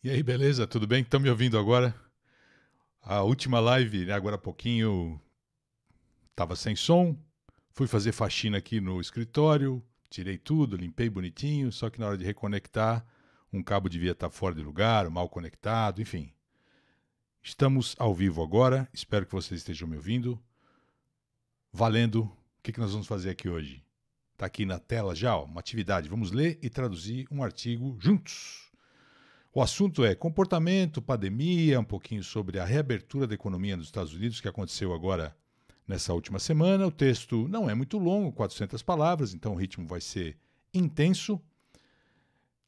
E aí, beleza? Tudo bem? Estão me ouvindo agora? A última live, né, agora há pouquinho, estava sem som. Fui fazer faxina aqui no escritório, tirei tudo, limpei bonitinho, só que na hora de reconectar, um cabo devia estar tá fora de lugar, mal conectado, enfim. Estamos ao vivo agora, espero que vocês estejam me ouvindo. Valendo, o que, que nós vamos fazer aqui hoje? Está aqui na tela já ó, uma atividade. Vamos ler e traduzir um artigo juntos. O assunto é comportamento, pandemia, um pouquinho sobre a reabertura da economia nos Estados Unidos, que aconteceu agora nessa última semana. O texto não é muito longo, 400 palavras, então o ritmo vai ser intenso.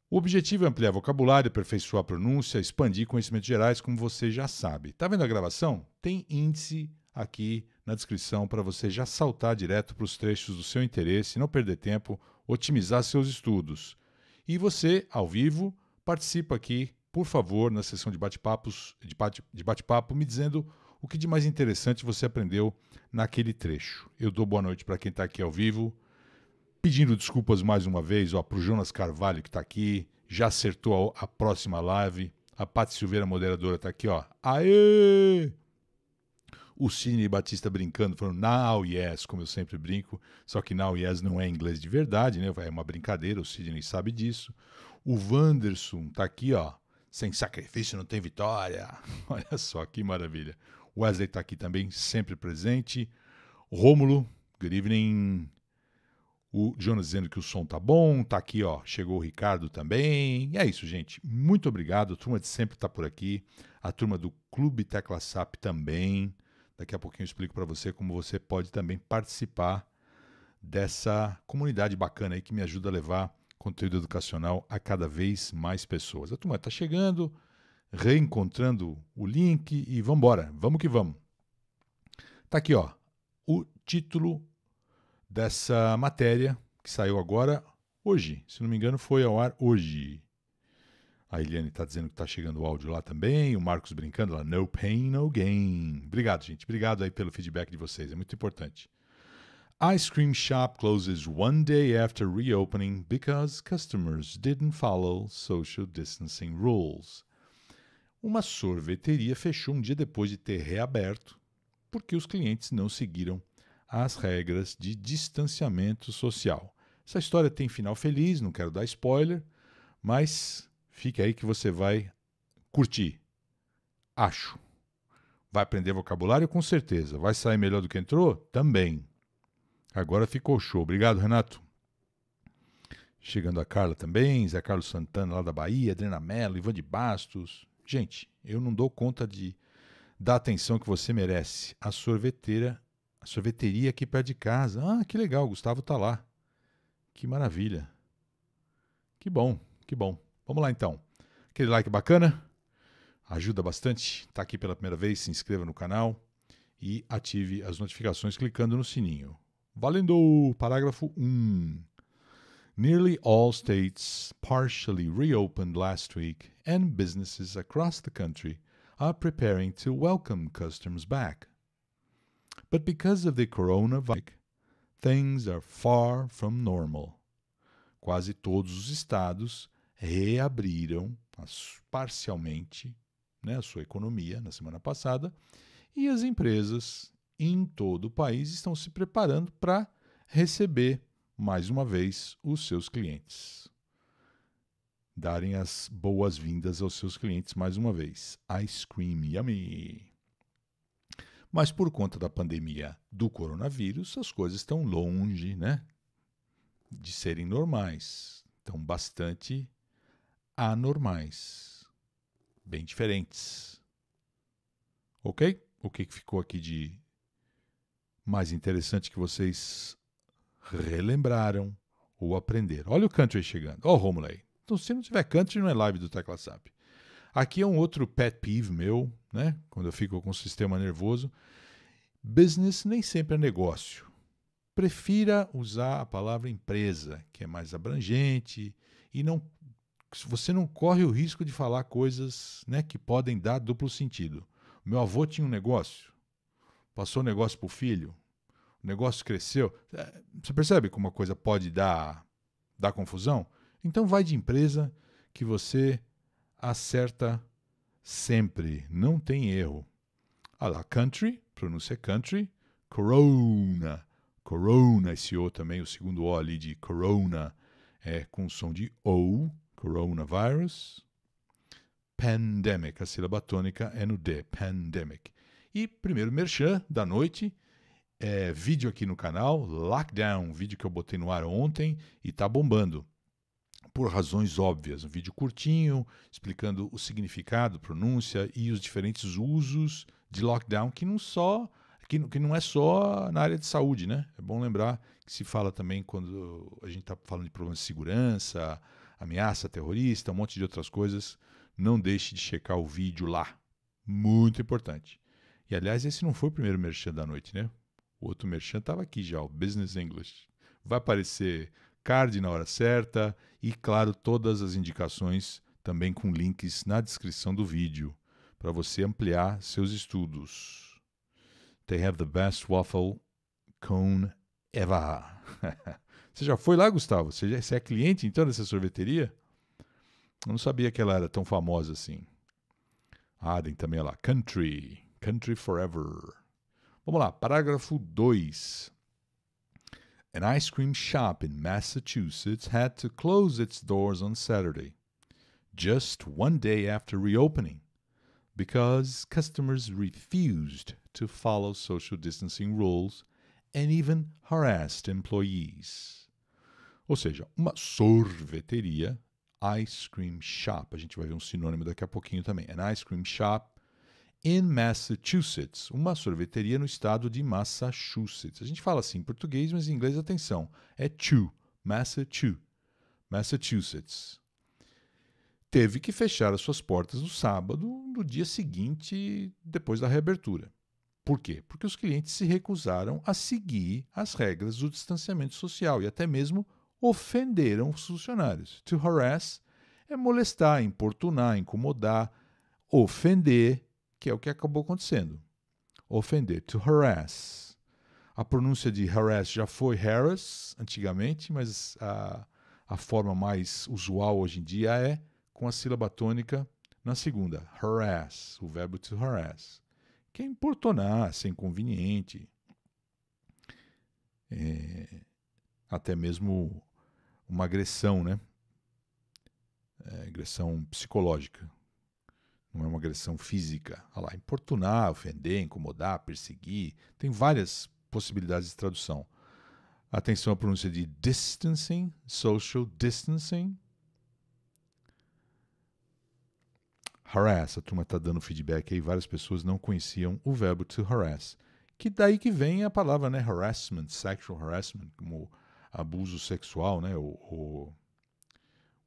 O objetivo é ampliar vocabulário, aperfeiçoar a pronúncia, expandir conhecimentos gerais, como você já sabe. Está vendo a gravação? Tem índice aqui na descrição para você já saltar direto para os trechos do seu interesse, não perder tempo, otimizar seus estudos. E você, ao vivo, participa aqui, por favor, na sessão de bate-papos, de bate-papo, bate me dizendo o que de mais interessante você aprendeu naquele trecho. Eu dou boa noite para quem está aqui ao vivo, pedindo desculpas mais uma vez para o Jonas Carvalho que está aqui, já acertou a, a próxima live, a Paty Silveira, moderadora, está aqui, ó. Aê! O Cine Batista brincando, falando now yes, como eu sempre brinco, só que now yes não é inglês de verdade, né? É uma brincadeira, o Sidney sabe disso. O Wanderson tá aqui, ó. Sem sacrifício não tem vitória. Olha só que maravilha. Wesley tá aqui também, sempre presente. Rômulo, good evening. O Jonas dizendo que o som tá bom, tá aqui, ó. Chegou o Ricardo também. E é isso, gente. Muito obrigado. A turma de sempre tá por aqui. A turma do Clube Tecla SAP também. Daqui a pouquinho eu explico para você como você pode também participar dessa comunidade bacana aí que me ajuda a levar conteúdo educacional a cada vez mais pessoas. A turma está chegando, reencontrando o link e vamos embora, vamos que vamos. Tá aqui, ó, o título dessa matéria que saiu agora hoje, se não me engano, foi ao ar hoje. A Eliane está dizendo que está chegando o áudio lá também, o Marcos brincando lá, no pain, no gain. Obrigado, gente. Obrigado aí pelo feedback de vocês, é muito importante. Ice cream shop closes one day after reopening because customers didn't follow social distancing rules. Uma sorveteria fechou um dia depois de ter reaberto porque os clientes não seguiram as regras de distanciamento social. Essa história tem final feliz, não quero dar spoiler, mas fica aí que você vai curtir. Acho. Vai aprender vocabulário com certeza. Vai sair melhor do que entrou? Também. Agora ficou show. Obrigado, Renato. Chegando a Carla também, Zé Carlos Santana lá da Bahia, Adriana Mello, Ivan de Bastos. Gente, eu não dou conta de dar atenção que você merece. A sorveteira, a sorveteria aqui perto de casa. Ah, que legal, o Gustavo tá lá. Que maravilha. Que bom, que bom. Vamos lá então. Aquele like bacana ajuda bastante. Tá aqui pela primeira vez, se inscreva no canal e ative as notificações clicando no sininho. Valendo! Parágrafo 1. Nearly all states partially reopened last week, and businesses across the country are preparing to welcome customers back. But because of the coronavirus, things are far from normal. Quase todos os estados reabriram parcialmente né, a sua economia na semana passada e as empresas em todo o país estão se preparando para receber, mais uma vez, os seus clientes. Darem as boas-vindas aos seus clientes mais uma vez. Ice Cream Yummy! Mas por conta da pandemia do coronavírus, as coisas estão longe né, de serem normais. Estão bastante anormais. Bem diferentes. Ok? O que ficou aqui de mais interessante que vocês relembraram ou aprenderam. Olha o country chegando. Olha o Romulo aí. Então, se não tiver country, não é live do Tecla SAP. Aqui é um outro pet peeve meu, né? Quando eu fico com o sistema nervoso. Business nem sempre é negócio. Prefira usar a palavra empresa, que é mais abrangente e não você não corre o risco de falar coisas né, que podem dar duplo sentido. Meu avô tinha um negócio, passou o negócio para o filho, o negócio cresceu. É, você percebe como uma coisa pode dar, dar confusão? Então vai de empresa que você acerta sempre, não tem erro. A la country, pronúncia country, corona, corona, esse O também, o segundo O ali de corona, é com som de O, coronavirus. Pandemic, a sílaba tônica é no D, pandemic. E primeiro merchan da noite, é, vídeo aqui no canal, Lockdown, vídeo que eu botei no ar ontem e tá bombando. Por razões óbvias, um vídeo curtinho, explicando o significado, pronúncia e os diferentes usos de lockdown, que não só que, que não é só na área de saúde, né? É bom lembrar que se fala também quando a gente está falando de problemas de segurança, ameaça terrorista, um monte de outras coisas. Não deixe de checar o vídeo lá. Muito importante. E aliás, esse não foi o primeiro merchan da noite, né? O outro merchan estava aqui já, o Business English. Vai aparecer card na hora certa e, claro, todas as indicações também com links na descrição do vídeo para você ampliar seus estudos. They have the best waffle cone ever. você já foi lá, Gustavo? Você, já, você é cliente então dessa sorveteria? Eu não sabia que ela era tão famosa assim. Adam também é lá. Country. Country Forever. Vamos lá, parágrafo 2. An ice cream shop in Massachusetts had to close its doors on Saturday, just one day after reopening, because customers refused to follow social distancing rules and even harassed employees. Ou seja, uma sorveteria, ice cream shop, a gente vai ver um sinônimo daqui a pouquinho também. An ice cream shop in Massachusetts, uma sorveteria no estado de Massachusetts. A gente fala assim em português, mas em inglês, atenção, é Chu, Massachusetts. Massachusetts. Teve que fechar as suas portas no sábado, no dia seguinte, depois da reabertura. Por quê? Porque os clientes se recusaram a seguir as regras do distanciamento social e até mesmo ofenderam os funcionários. To harass é molestar, importunar, incomodar, ofender, que é o que acabou acontecendo. Ofender, to harass. A pronúncia de harass já foi harass antigamente, mas a, a forma mais usual hoje em dia é com a sílaba tônica na segunda, harass, o verbo to harass, que é importunar, ser inconveniente, é, até mesmo uma agressão, né? É, agressão psicológica não é uma agressão física. Olha lá, importunar, ofender, incomodar, perseguir. Tem várias possibilidades de tradução. Atenção à pronúncia de distancing, social distancing. Harass, a turma está dando feedback aí, várias pessoas não conheciam o verbo to harass. Que daí que vem a palavra, né? Harassment, sexual harassment, como abuso sexual, né? Ou, ou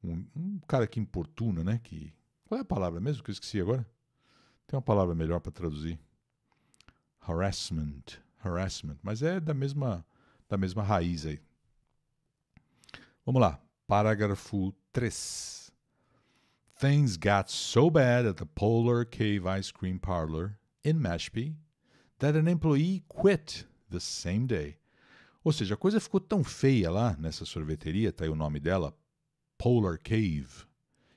um, um cara que importuna, né? Que qual é a palavra mesmo que eu esqueci agora? Tem uma palavra melhor para traduzir. Harassment. Harassment. Mas é da mesma, da mesma raiz aí. Vamos lá. Parágrafo 3. Things got so bad at the Polar Cave Ice Cream Parlor in Mashpee that an employee quit the same day. Ou seja, a coisa ficou tão feia lá nessa sorveteria, tá aí o nome dela, Polar Cave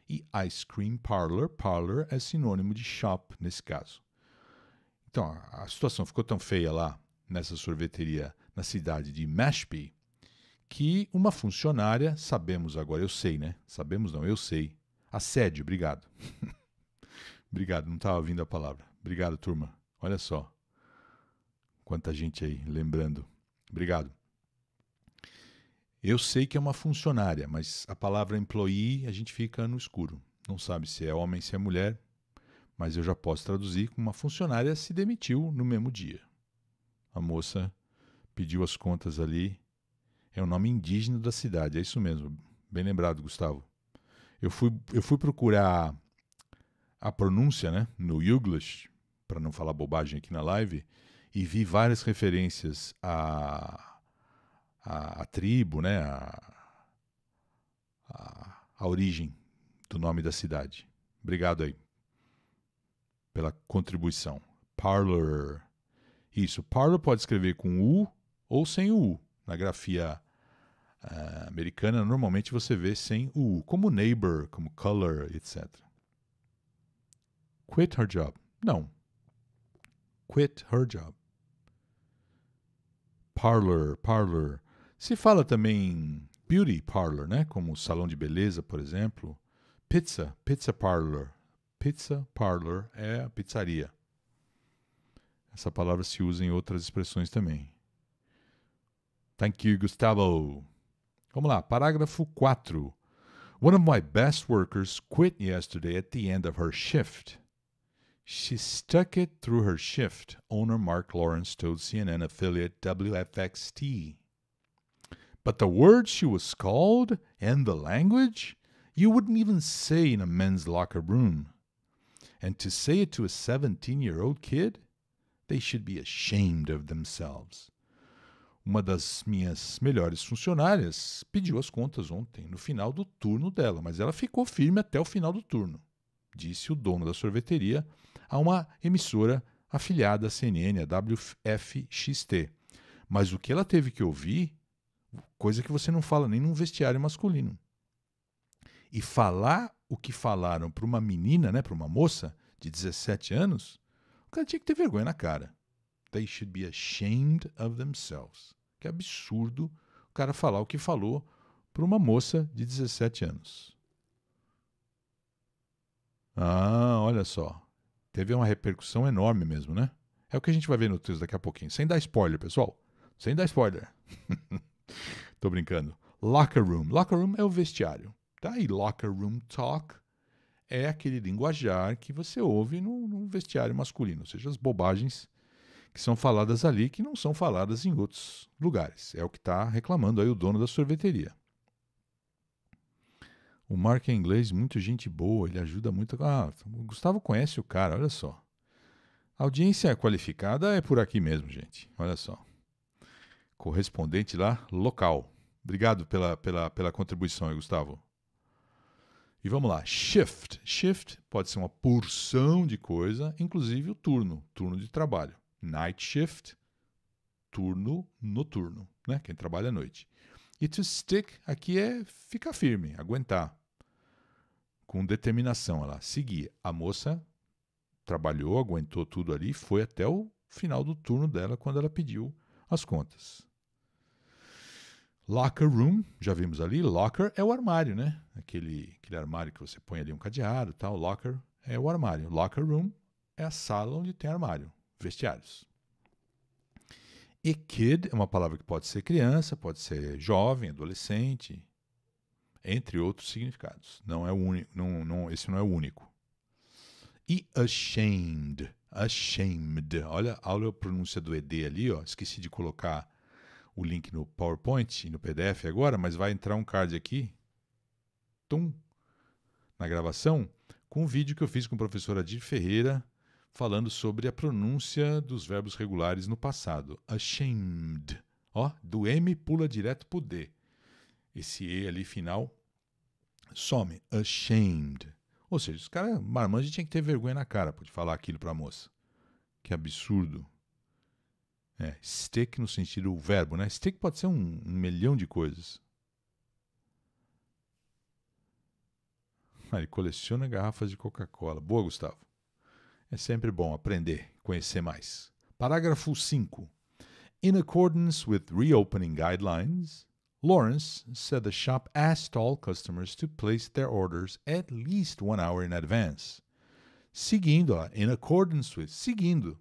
e ice cream parlor. Parlor é sinônimo de shop nesse caso. Então, a situação ficou tão feia lá nessa sorveteria na cidade de Mashpee que uma funcionária, sabemos agora, eu sei, né? Sabemos não, eu sei. Assédio, obrigado. obrigado, não estava ouvindo a palavra. Obrigado, turma. Olha só. Quanta gente aí lembrando. Obrigado. Eu sei que é uma funcionária, mas a palavra employee a gente fica no escuro. Não sabe se é homem, se é mulher, mas eu já posso traduzir como uma funcionária se demitiu no mesmo dia. A moça pediu as contas ali. É o um nome indígena da cidade, é isso mesmo. Bem lembrado, Gustavo. Eu fui, eu fui procurar a pronúncia né, no Yuglish, para não falar bobagem aqui na live, e vi várias referências a a, a tribo, né? A, a, a origem do nome da cidade. Obrigado aí pela contribuição. Parlor. Isso, Parlor pode escrever com U ou sem o U. Na grafia uh, americana, normalmente você vê sem o U, como neighbor, como color, etc. Quit her job. Não. Quit her job. Parlor, parlor. Se fala também em beauty parlor, né? Como salão de beleza, por exemplo. Pizza, pizza parlor. Pizza parlor é a pizzaria. Essa palavra se usa em outras expressões também. Thank you, Gustavo. Vamos lá, parágrafo 4. One of my best workers quit yesterday at the end of her shift. She stuck it through her shift, owner Mark Lawrence told CNN affiliate WFXT. But the word she was called, and the language, you wouldn't even say in a men's locker room. And to say it to a 17 year old kid, they should be ashamed of themselves. Uma das minhas melhores funcionárias pediu as contas ontem, no final do turno dela, mas ela ficou firme até o final do turno, disse o dono da sorveteria a uma emissora afiliada à CNN, a WFXT. Mas o que ela teve que ouvir Coisa que você não fala nem num vestiário masculino. E falar o que falaram para uma menina, né, para uma moça de 17 anos, o cara tinha que ter vergonha na cara. They should be ashamed of themselves. Que absurdo o cara falar o que falou para uma moça de 17 anos. Ah, olha só. Teve uma repercussão enorme mesmo, né? É o que a gente vai ver no texto daqui a pouquinho. Sem dar spoiler, pessoal. Sem dar spoiler. Tô brincando. Locker room. Locker room é o vestiário. Tá? E locker room talk é aquele linguajar que você ouve no, no vestiário masculino, ou seja, as bobagens que são faladas ali que não são faladas em outros lugares. É o que está reclamando aí o dono da sorveteria. O Mark é inglês, muito gente boa, ele ajuda muito. Ah, o Gustavo conhece o cara, olha só. A audiência qualificada é por aqui mesmo, gente. Olha só correspondente lá local. Obrigado pela, pela, pela contribuição Gustavo. E vamos lá, shift. Shift pode ser uma porção de coisa, inclusive o turno, turno de trabalho. Night shift, turno noturno, né? Quem trabalha à noite. E to stick aqui é ficar firme, aguentar. Com determinação, ela seguir. A moça trabalhou, aguentou tudo ali, foi até o final do turno dela quando ela pediu as contas. Locker room, já vimos ali, locker é o armário, né? Aquele, aquele armário que você põe ali um cadeado tal. Locker é o armário. Locker room é a sala onde tem armário, vestiários. E kid é uma palavra que pode ser criança, pode ser jovem, adolescente, entre outros significados. Não é o único, não, não, esse não é o único. E ashamed, ashamed. Olha, olha a pronúncia do ED ali, ó. Esqueci de colocar o link no PowerPoint e no PDF agora, mas vai entrar um card aqui, tum, na gravação, com um vídeo que eu fiz com o professor Adir Ferreira, falando sobre a pronúncia dos verbos regulares no passado. Ashamed. Ó, do M pula direto pro D. Esse E ali final some. Ashamed. Ou seja, os caras, marmanjo tinha que ter vergonha na cara por falar aquilo pra moça. Que absurdo. É, stick no sentido verbo, né? Stick pode ser um, um milhão de coisas. Ah, ele coleciona garrafas de Coca-Cola. Boa, Gustavo. É sempre bom aprender, conhecer mais. Parágrafo 5. In accordance with reopening guidelines, Lawrence said the shop asked all customers to place their orders at least one hour in advance. Seguindo, in accordance with, seguindo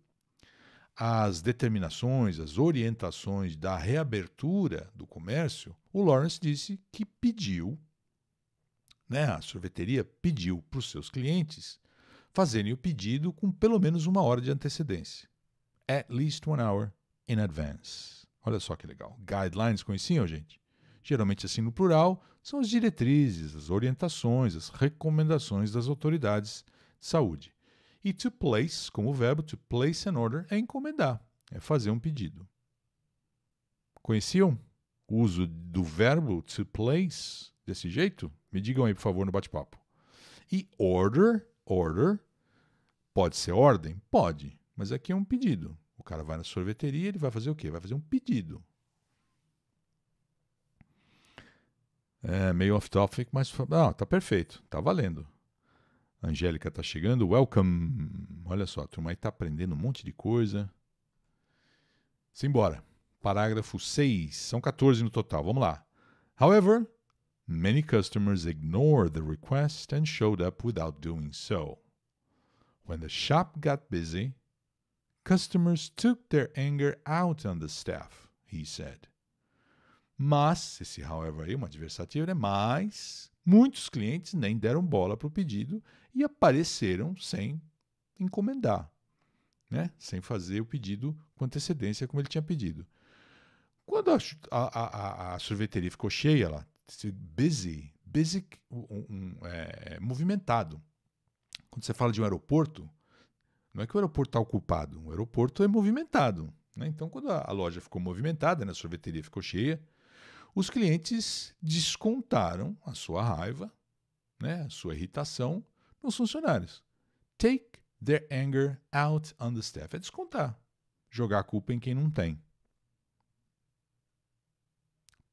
as determinações, as orientações da reabertura do comércio, o Lawrence disse que pediu, né, a sorveteria pediu para os seus clientes fazerem o pedido com pelo menos uma hora de antecedência. At least one hour in advance. Olha só que legal. Guidelines conheciam, gente? Geralmente assim no plural, são as diretrizes, as orientações, as recomendações das autoridades de saúde. E to place, como o verbo, to place an order, é encomendar, é fazer um pedido. Conheciam o uso do verbo to place desse jeito? Me digam aí, por favor, no bate-papo. E order, order, pode ser ordem? Pode, mas aqui é um pedido. O cara vai na sorveteria, ele vai fazer o quê? Vai fazer um pedido. É meio off-topic, mas ah, tá perfeito, tá valendo. Angélica está chegando. Welcome! Olha só, a turma aí tá aprendendo um monte de coisa. Simbora. Parágrafo 6. São 14 no total. Vamos lá. However, many customers ignored the request and showed up without doing so. When the shop got busy, customers took their anger out on the staff, he said. Mas, esse however aí, uma adversativa, né? Mas, muitos clientes nem deram bola para o pedido e apareceram sem encomendar, né? sem fazer o pedido com antecedência, como ele tinha pedido. Quando a, a, a, a sorveteria ficou cheia lá, busy, busy um, um, é, é, movimentado. Quando você fala de um aeroporto, não é que o aeroporto está ocupado, o aeroporto é movimentado. Né? Então, quando a, loja ficou movimentada, né, a sorveteria ficou cheia, os clientes descontaram a sua raiva, né, a sua irritação, nos funcionários. Take their anger out on the staff. É descontar. Jogar a culpa em quem não tem.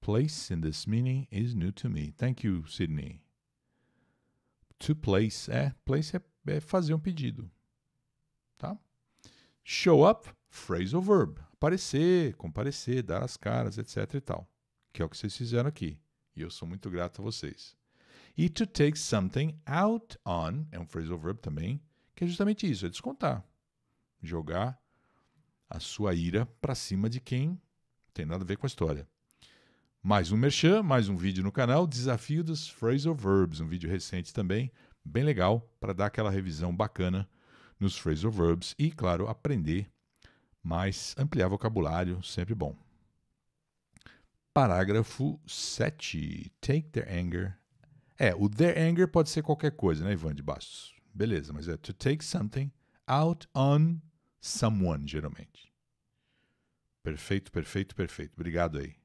Place in this meaning is new to me. Thank you, Sydney. To place é place é, é fazer um pedido. Tá? Show up, phrasal verb. Aparecer, comparecer, dar as caras, etc e tal. Que é o que vocês fizeram aqui. E eu sou muito grato a vocês. E to take something out on é um phrasal verb também, que é justamente isso, é descontar. Jogar a sua ira para cima de quem tem nada a ver com a história. Mais um merchan, mais um vídeo no canal, Desafio dos Phrasal Verbs, um vídeo recente também, bem legal, para dar aquela revisão bacana nos phrasal verbs e, claro, aprender mais, ampliar vocabulário, sempre bom. Parágrafo 7. Take their anger é, o their anger pode ser qualquer coisa, né, Ivan de Bastos? Beleza, mas é to take something out on someone, geralmente. Perfeito, perfeito, perfeito. Obrigado aí.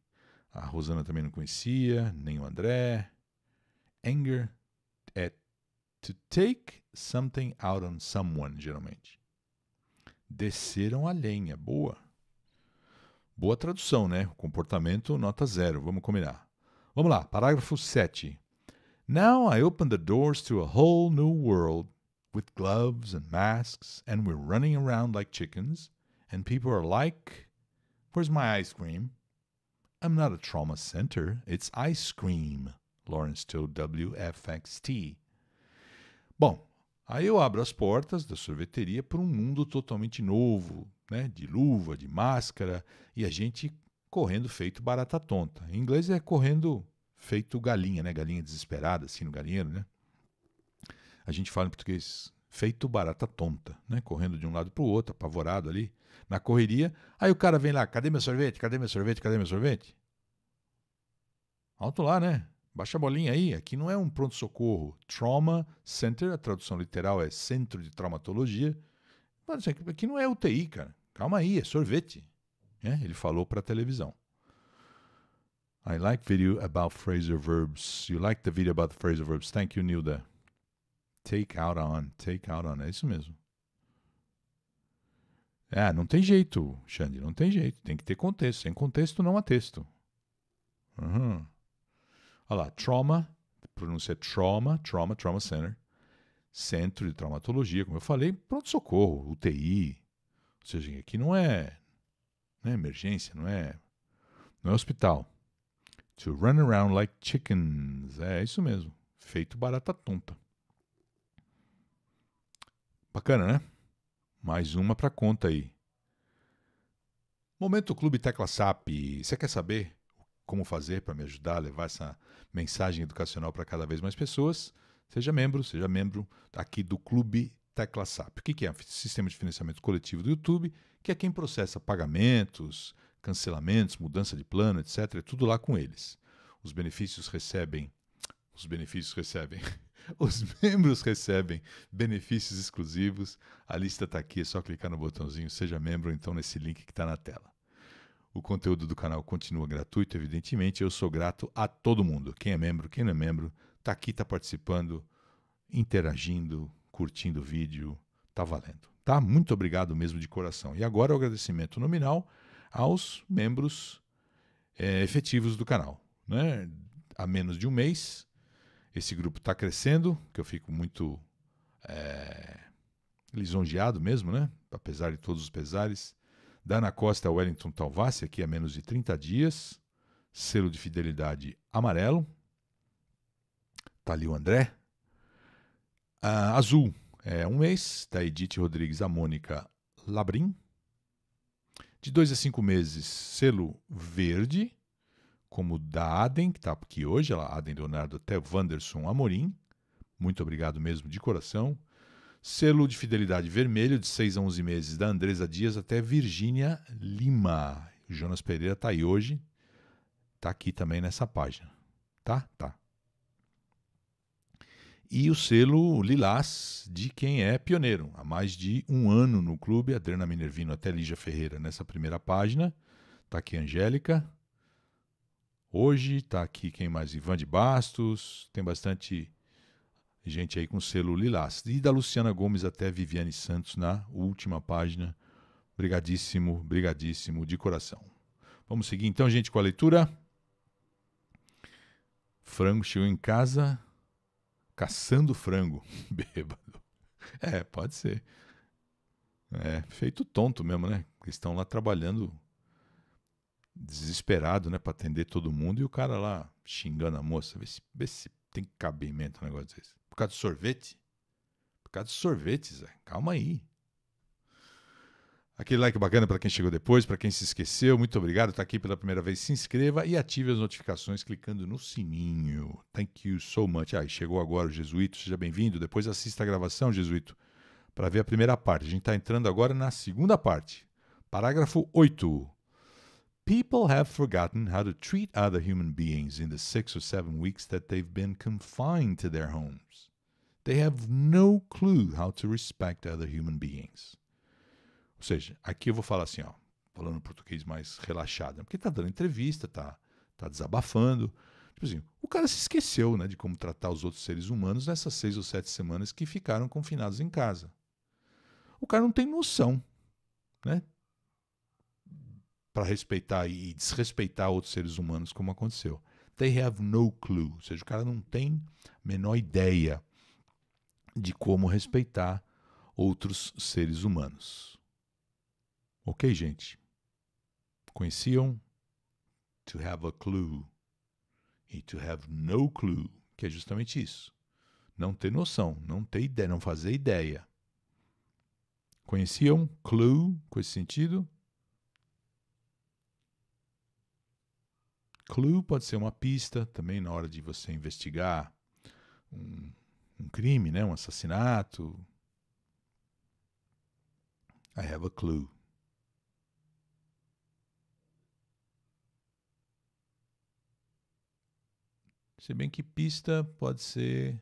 A Rosana também não conhecia, nem o André. Anger é to take something out on someone, geralmente. Desceram a lenha. Boa. Boa tradução, né? Comportamento, nota zero. Vamos combinar. Vamos lá, parágrafo 7. Now I open the doors to a whole new world with gloves and masks, and we're running around like chickens, and people are like, Where's my ice cream? I'm not a trauma center, it's ice cream. Lawrence Till WFXT. Bom, aí eu abro as portas da sorveteria para um mundo totalmente novo, né? De luva, de máscara, e a gente correndo feito barata tonta. Em inglês é correndo feito galinha, né? Galinha desesperada, assim, no galinheiro, né? A gente fala em português feito barata tonta, né? Correndo de um lado para o outro, apavorado ali, na correria. Aí o cara vem lá, cadê meu sorvete? Cadê meu sorvete? Cadê meu sorvete? Alto lá, né? Baixa a bolinha aí. Aqui não é um pronto-socorro. Trauma Center, a tradução literal é Centro de Traumatologia. Mas aqui não é UTI, cara. Calma aí, é sorvete. É, ele falou para a televisão. I like video about phrasal verbs. You like the video about the phrasal verbs. Thank you, Nilda. Take out on, take out on. É isso mesmo. Ah, não tem jeito, Xande, não tem jeito. Tem que ter contexto. Sem contexto não há texto. Uhum. Olha lá, trauma, pronúncia é trauma, trauma, trauma center. Centro de traumatologia, como eu falei, pronto-socorro, UTI. Ou seja, aqui não é, não é emergência, não é, não é hospital. To run around like chickens. É, é isso mesmo. Feito barata tonta. Bacana, né? Mais uma pra conta aí. Momento Clube Tecla SAP. Você quer saber como fazer para me ajudar a levar essa mensagem educacional para cada vez mais pessoas? Seja membro, seja membro aqui do Clube Tecla SAP. O que é? Sistema de Financiamento Coletivo do YouTube, que é quem processa pagamentos, cancelamentos, mudança de plano, etc. É tudo lá com eles. Os benefícios recebem. Os benefícios recebem. Os membros recebem benefícios exclusivos. A lista está aqui, é só clicar no botãozinho Seja Membro, então nesse link que está na tela. O conteúdo do canal continua gratuito, evidentemente. Eu sou grato a todo mundo. Quem é membro, quem não é membro, está aqui, está participando, interagindo, curtindo o vídeo. Está valendo. Tá? Muito obrigado mesmo de coração. E agora o agradecimento nominal aos membros é, efetivos do canal. Né? Há menos de um mês, esse grupo está crescendo, que eu fico muito é, lisonjeado mesmo, né? apesar de todos os pesares. Dana Costa Wellington Talvassi, aqui há menos de 30 dias, selo de fidelidade amarelo. Está ali o André. Ah, azul, é um mês, da tá Edith Rodrigues, a Mônica Labrim, de 2 a 5 meses, selo verde, como da Aden, que está aqui hoje, Aden Leonardo até Wanderson Amorim. Muito obrigado mesmo de coração. Selo de fidelidade vermelho, de 6 a 11 meses, da Andresa Dias até Virgínia Lima. O Jonas Pereira está aí hoje, está aqui também nessa página. Tá? Tá e o selo Lilás, de quem é pioneiro. Há mais de um ano no clube, Adriana Minervino até Lígia Ferreira nessa primeira página. Está aqui Angélica. Hoje está aqui quem mais? Ivan de Bastos. Tem bastante gente aí com selo Lilás. E da Luciana Gomes até Viviane Santos na última página. Brigadíssimo, brigadíssimo de coração. Vamos seguir então, gente, com a leitura. Frango chegou em casa Caçando frango, bêbado. É, pode ser. É, feito tonto mesmo, né? Eles estão lá trabalhando desesperado, né, para atender todo mundo e o cara lá xingando a moça, vê se, vê se tem cabimento um negócio desse. Por causa de sorvete? Por causa de sorvete, Zé. Calma aí. Aquele like bacana para quem chegou depois, para quem se esqueceu. Muito obrigado. Está aqui pela primeira vez. Se inscreva e ative as notificações clicando no sininho. Thank you so much. Ah, chegou agora o Jesuíto. Seja bem-vindo. Depois assista a gravação, Jesuíto, para ver a primeira parte. A gente está entrando agora na segunda parte. Parágrafo 8. People have forgotten how to treat other human beings in the six or seven weeks that they've been confined to their homes. They have no clue how to respect other human beings. Ou seja, aqui eu vou falar assim, ó, falando português mais relaxado, né, porque tá dando entrevista, tá, tá desabafando. Tipo assim, o cara se esqueceu né, de como tratar os outros seres humanos nessas seis ou sete semanas que ficaram confinados em casa. O cara não tem noção, né? Para respeitar e desrespeitar outros seres humanos, como aconteceu. They have no clue. Ou seja, o cara não tem a menor ideia de como respeitar outros seres humanos. Ok, gente? Conheciam to have a clue e to have no clue, que é justamente isso. Não ter noção, não ter ideia, não fazer ideia. Conheciam clue com esse sentido? Clue pode ser uma pista também na hora de você investigar um, um crime, né? um assassinato. I have a clue. Se bem que pista pode ser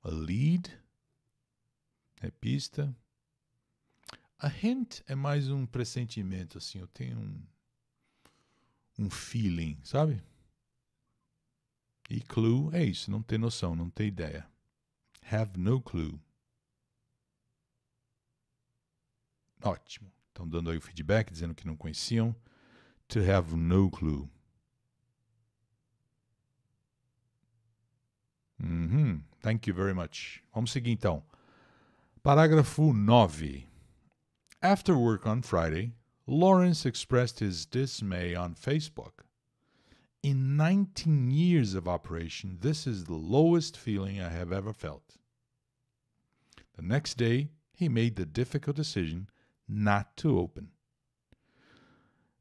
a lead, é pista. A hint é mais um pressentimento, assim, eu tenho um, um feeling, sabe? E clue é isso, não ter noção, não ter ideia. Have no clue. Ótimo. Estão dando aí o feedback, dizendo que não conheciam. To have no clue. Uhum. Thank you very much. Vamos seguir então. Parágrafo 9. After work on Friday, Lawrence expressed his dismay on Facebook. In 19 years of operation, this is the lowest feeling I have ever felt. The next day, he made the difficult decision not to open.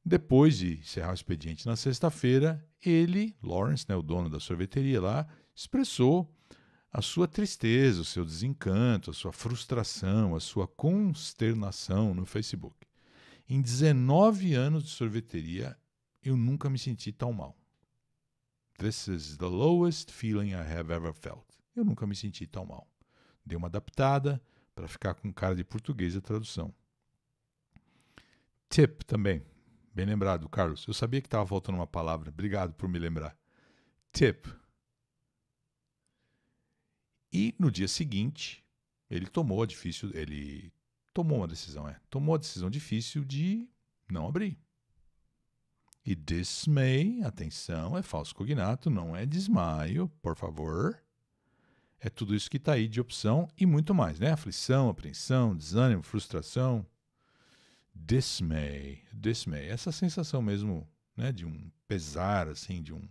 Depois de encerrar o expediente na sexta-feira, ele, Lawrence, né, o dono da sorveteria lá, expressou a sua tristeza, o seu desencanto, a sua frustração, a sua consternação no Facebook. Em 19 anos de sorveteria, eu nunca me senti tão mal. This is the lowest feeling I have ever felt. Eu nunca me senti tão mal. Dei uma adaptada para ficar com cara de português a tradução. Tip também. Bem lembrado, Carlos. Eu sabia que estava faltando uma palavra. Obrigado por me lembrar. Tip. E no dia seguinte, ele tomou a difícil, ele tomou uma decisão, é, tomou a decisão difícil de não abrir. E dismay, atenção, é falso cognato, não é desmaio, por favor. É tudo isso que está aí de opção e muito mais, né? Aflição, apreensão, desânimo, frustração. Dismay, dismay, essa sensação mesmo, né, de um pesar, assim, de um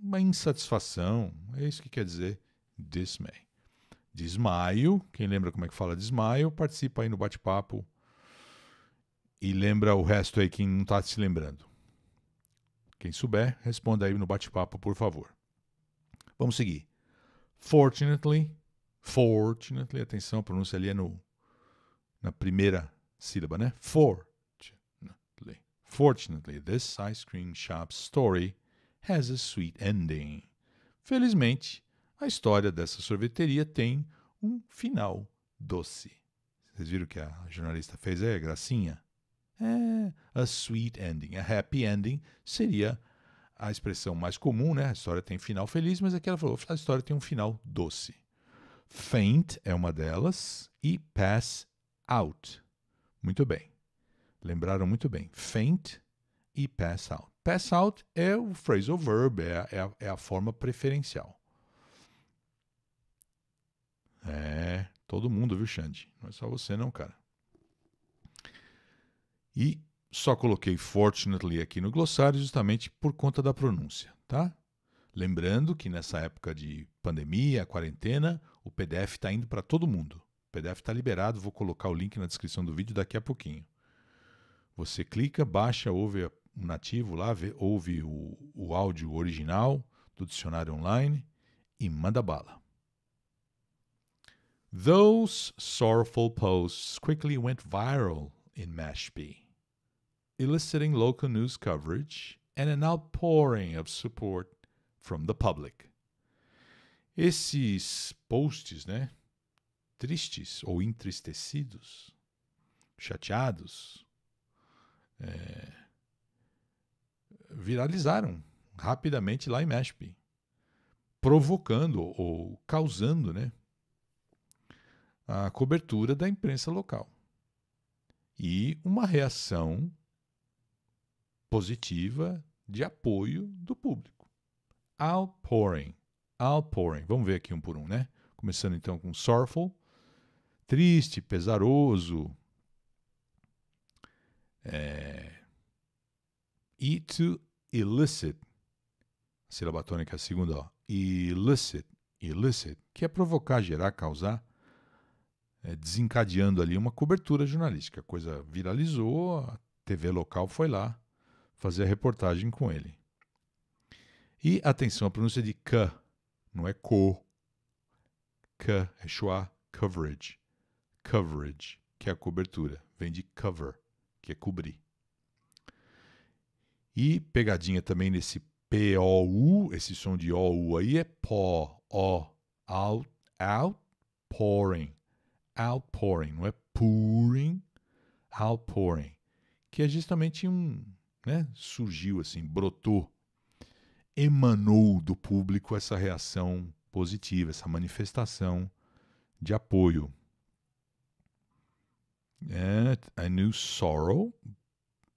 uma insatisfação, é isso que quer dizer dismay. Desmaio, quem lembra como é que fala desmaio, participa aí no bate-papo e lembra o resto aí quem não está se lembrando. Quem souber, responda aí no bate-papo, por favor. Vamos seguir. Fortunately, fortunately, atenção, a pronúncia ali é no, na primeira sílaba, né? Fortunately. Fortunately, this ice cream shop story has a sweet ending. Felizmente, a história dessa sorveteria tem um final doce. Vocês viram o que a jornalista fez aí, a gracinha? É, a sweet ending. A happy ending seria a expressão mais comum, né? A história tem final feliz, mas aqui é ela falou, a história tem um final doce. Faint é uma delas e pass out. Muito bem. Lembraram muito bem. Faint e pass out. Pass out é o phrasal verb, é a, é a, é a forma preferencial. É, todo mundo, viu, Xande? Não é só você, não, cara. E só coloquei fortunately aqui no glossário justamente por conta da pronúncia, tá? Lembrando que nessa época de pandemia, quarentena, o PDF está indo para todo mundo. O PDF está liberado, vou colocar o link na descrição do vídeo daqui a pouquinho. Você clica, baixa, ouve o um nativo lá, vê, ouve o, o áudio original do dicionário online e manda bala. Those sorrowful posts quickly went viral in Mashpee, eliciting local news coverage and an outpouring of support from the public. Esses posts, né? Tristes ou entristecidos, chateados, é, viralizaram rapidamente lá em Mashpee, provocando ou causando, né? a cobertura da imprensa local. E uma reação positiva de apoio do público. Outpouring. Outpouring. Vamos ver aqui um por um, né? Começando então com Sorrowful. Triste, pesaroso. É... E to illicit. A sílaba tônica segunda, ó. Illicit. Illicit. Que é provocar, gerar, causar é, desencadeando ali uma cobertura jornalística. A coisa viralizou, a TV local foi lá fazer a reportagem com ele. E atenção, a pronúncia de K não é co. K é schwa, coverage. Coverage, que é a cobertura. Vem de cover, que é cobrir. E pegadinha também nesse p o u, esse som de o u aí é pó, ó, out, out, pouring outpouring, não é pouring, outpouring, que é justamente um, né, surgiu assim, brotou, emanou do público essa reação positiva, essa manifestação de apoio. É, I knew sorrow,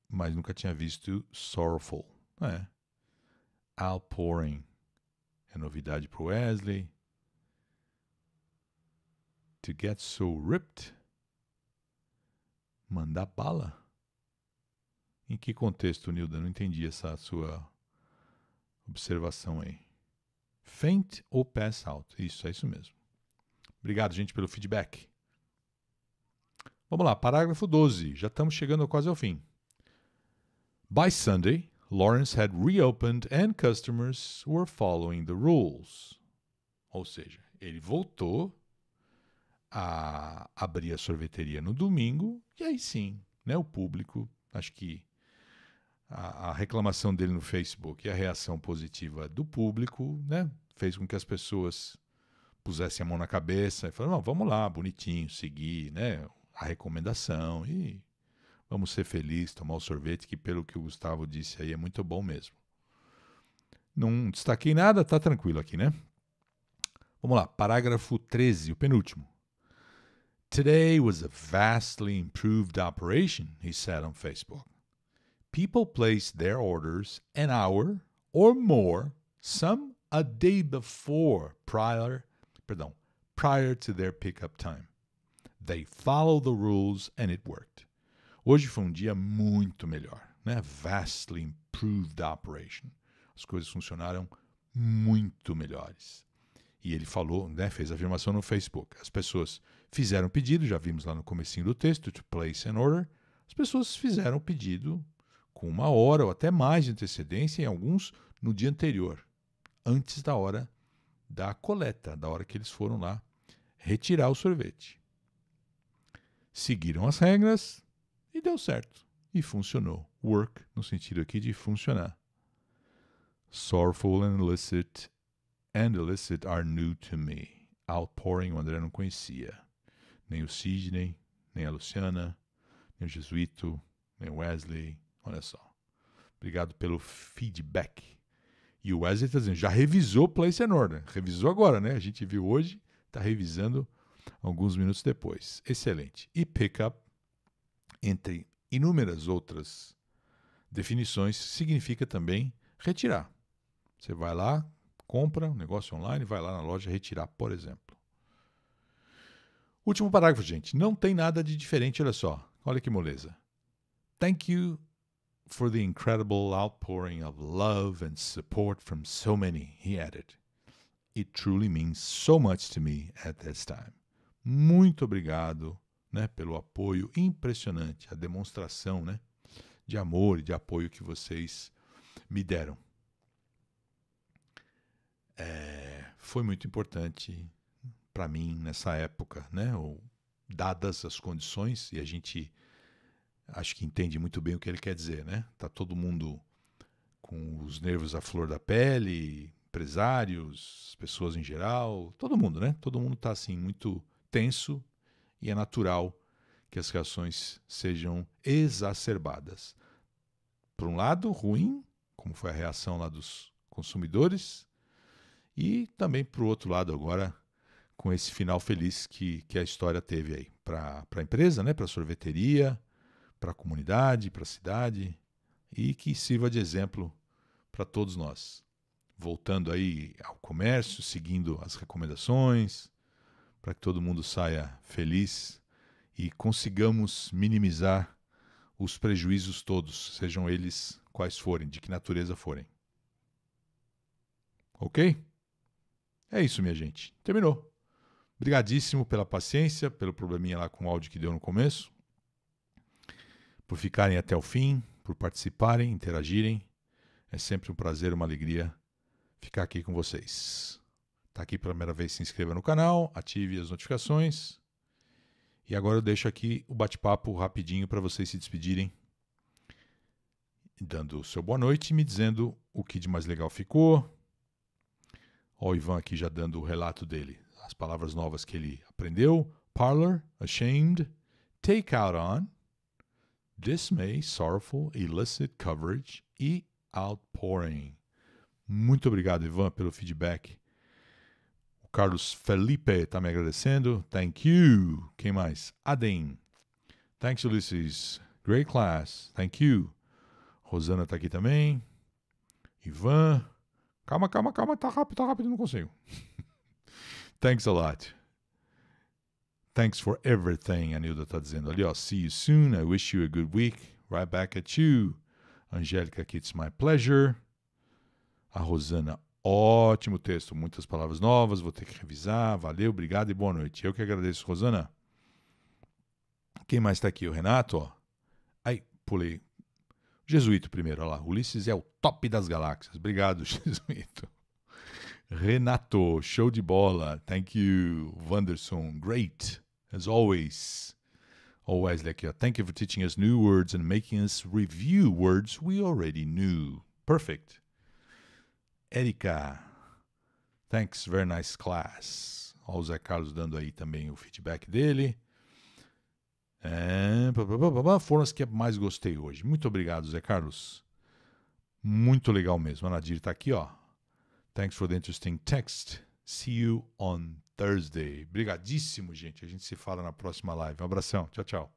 mas nunca tinha visto sorrowful. Né? Outpouring é novidade para Wesley. To get so ripped? Mandar bala? Em que contexto, Nilda? Não entendi essa sua observação aí. Faint ou pass out? Isso, é isso mesmo. Obrigado, gente, pelo feedback. Vamos lá, parágrafo 12. Já estamos chegando quase ao fim. By Sunday, Lawrence had reopened and customers were following the rules. Ou seja, ele voltou a abrir a sorveteria no domingo, e aí sim, né, o público, acho que a, a, reclamação dele no Facebook e a reação positiva do público, né, fez com que as pessoas pusessem a mão na cabeça e falaram, vamos lá, bonitinho, seguir, né, a recomendação e vamos ser felizes, tomar o sorvete, que pelo que o Gustavo disse aí é muito bom mesmo. Não destaquei nada, tá tranquilo aqui, né? Vamos lá, parágrafo 13, o penúltimo. Today was a vastly improved operation, he said on Facebook. People placed their orders an hour or more, some a day before prior, pardon, prior to their pickup time. They followed the rules and it worked. Hoje foi um dia muito melhor, né? Vastly improved operation. As coisas funcionaram muito melhores. E ele falou, né, fez a afirmação no Facebook. As pessoas fizeram pedido, já vimos lá no comecinho do texto, to place an order. As pessoas fizeram o pedido com uma hora ou até mais de antecedência, e alguns no dia anterior, antes da hora da coleta, da hora que eles foram lá retirar o sorvete. Seguiram as regras e deu certo. E funcionou. Work, no sentido aqui de funcionar. Sorrowful and illicit and illicit are new to me. Outpouring, o André não conhecia nem o Sidney, nem a Luciana, nem o Jesuíto, nem o Wesley. Olha só. Obrigado pelo feedback. E o Wesley está dizendo, já revisou Place and Order. Revisou agora, né? A gente viu hoje, está revisando alguns minutos depois. Excelente. E pickup, entre inúmeras outras definições, significa também retirar. Você vai lá, compra um negócio online, vai lá na loja retirar, por exemplo. Último parágrafo, gente. Não tem nada de diferente, olha só. Olha que moleza. Thank you for the incredible outpouring of love and support from so many, he added. It truly means so much to me at this time. Muito obrigado né, pelo apoio impressionante, a demonstração né, de amor e de apoio que vocês me deram. É, foi muito importante para mim nessa época, né? Ou, dadas as condições, e a gente acho que entende muito bem o que ele quer dizer, né? Tá todo mundo com os nervos à flor da pele, empresários, pessoas em geral, todo mundo, né? Todo mundo tá assim muito tenso e é natural que as reações sejam exacerbadas. Por um lado, ruim, como foi a reação lá dos consumidores, e também por outro lado agora com esse final feliz que, que a história teve aí para a empresa, né, para a sorveteria, para a comunidade, para a cidade e que sirva de exemplo para todos nós. Voltando aí ao comércio, seguindo as recomendações, para que todo mundo saia feliz e consigamos minimizar os prejuízos todos, sejam eles quais forem, de que natureza forem. Ok? É isso, minha gente. Terminou. Obrigadíssimo pela paciência, pelo probleminha lá com o áudio que deu no começo, por ficarem até o fim, por participarem, interagirem. É sempre um prazer, uma alegria ficar aqui com vocês. Está aqui pela primeira vez, se inscreva no canal, ative as notificações. E agora eu deixo aqui o bate-papo rapidinho para vocês se despedirem, dando o seu boa noite e me dizendo o que de mais legal ficou. Olha o Ivan aqui já dando o relato dele as palavras novas que ele aprendeu: parlor, ashamed, take out on, dismay, sorrowful, illicit coverage e outpouring. Muito obrigado, Ivan, pelo feedback. O Carlos Felipe está me agradecendo. Thank you. Quem mais? Aden Thanks, Ulysses. Great class. Thank you. Rosana está aqui também. Ivan. Calma, calma, calma. Tá rápido, tá rápido. Não consigo. Thanks a lot. Thanks for everything, a Nilda está dizendo ali, ó. See you soon. I wish you a good week. Right back at you. Angélica, aqui, it's my pleasure. A Rosana, ótimo texto, muitas palavras novas, vou ter que revisar. Valeu, obrigado e boa noite. Eu que agradeço, Rosana. Quem mais está aqui? O Renato, ó. Aí, pulei. Jesuíto primeiro, olha lá. Ulisses é o top das galáxias. Obrigado, Jesuíto. Renato, show de bola. Thank you, Wanderson. Great, as always. Oh, always like Thank you for teaching us new words and making us review words we already knew. Perfect. Erika, thanks, very nice class. Ó, o Zé Carlos dando aí também o feedback dele. É, foram as que mais gostei hoje. Muito obrigado, Zé Carlos. Muito legal mesmo. A Nadir está aqui, ó. Thanks for the interesting text. See you on Thursday. Obrigadíssimo, gente. A gente se fala na próxima live. Um abração. Tchau, tchau.